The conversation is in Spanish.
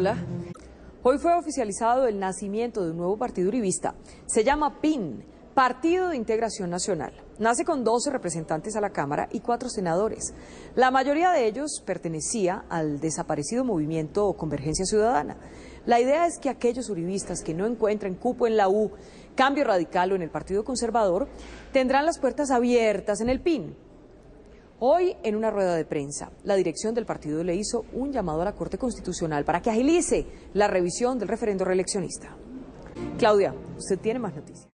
Hola. Hoy fue oficializado el nacimiento de un nuevo partido uribista. Se llama PIN, Partido de Integración Nacional. Nace con 12 representantes a la Cámara y cuatro senadores. La mayoría de ellos pertenecía al desaparecido movimiento Convergencia Ciudadana. La idea es que aquellos uribistas que no encuentren cupo en la U, Cambio Radical o en el Partido Conservador, tendrán las puertas abiertas en el PIN Hoy, en una rueda de prensa, la dirección del partido le hizo un llamado a la Corte Constitucional para que agilice la revisión del referendo reeleccionista. Claudia, usted tiene más noticias.